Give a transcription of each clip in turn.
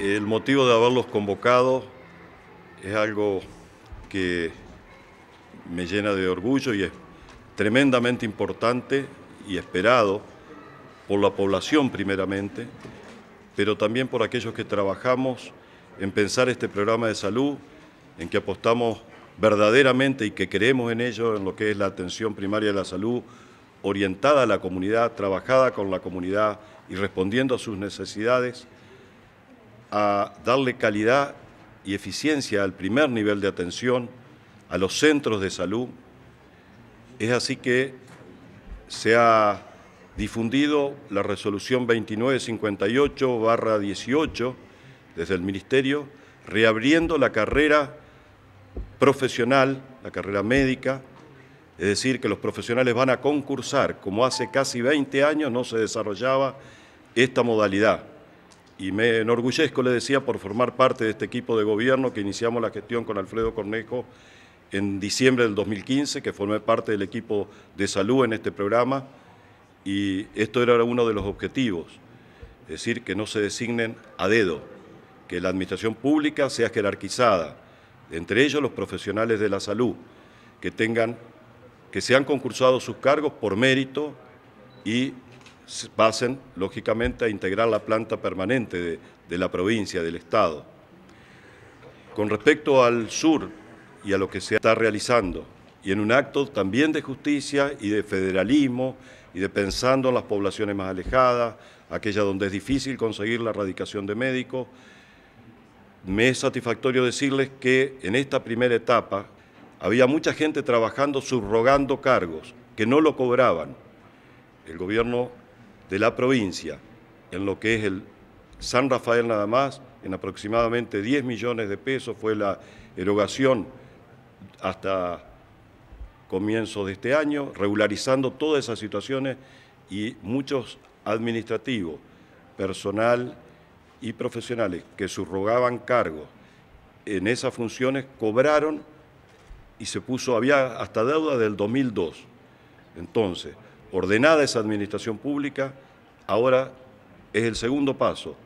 El motivo de haberlos convocado es algo que me llena de orgullo y es tremendamente importante y esperado por la población primeramente, pero también por aquellos que trabajamos en pensar este programa de salud, en que apostamos verdaderamente y que creemos en ello, en lo que es la atención primaria de la salud, orientada a la comunidad, trabajada con la comunidad y respondiendo a sus necesidades a darle calidad y eficiencia al primer nivel de atención, a los centros de salud. Es así que se ha difundido la resolución 2958-18 desde el Ministerio, reabriendo la carrera profesional, la carrera médica, es decir, que los profesionales van a concursar, como hace casi 20 años no se desarrollaba esta modalidad y me enorgullezco, le decía, por formar parte de este equipo de gobierno que iniciamos la gestión con Alfredo Cornejo en diciembre del 2015, que formé parte del equipo de salud en este programa, y esto era uno de los objetivos, es decir, que no se designen a dedo, que la administración pública sea jerarquizada, entre ellos los profesionales de la salud, que tengan, que sean concursados sus cargos por mérito y pasen, lógicamente, a integrar la planta permanente de, la provincia, del Estado. Con respecto al sur y a lo que se está realizando, y en un acto también de justicia y de federalismo y de pensando en las poblaciones más alejadas, aquellas donde es difícil conseguir la erradicación de médicos, me es satisfactorio decirles que en esta primera etapa había mucha gente trabajando subrogando cargos que no lo cobraban. El gobierno de la provincia, en lo que es el San Rafael nada más, en aproximadamente 10 millones de pesos fue la erogación hasta comienzo de este año, regularizando todas esas situaciones y muchos administrativos, personal y profesionales que subrogaban cargos en esas funciones cobraron y se puso, había hasta deuda del 2002. Entonces, ordenada esa administración pública, ahora es el segundo paso,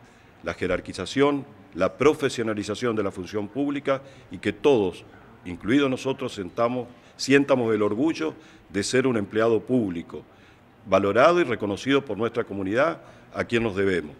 la jerarquización, la profesionalización de la función pública y que todos, incluidos nosotros, sentamos, sientamos el orgullo de ser un empleado público, valorado y reconocido por nuestra comunidad a quien nos debemos.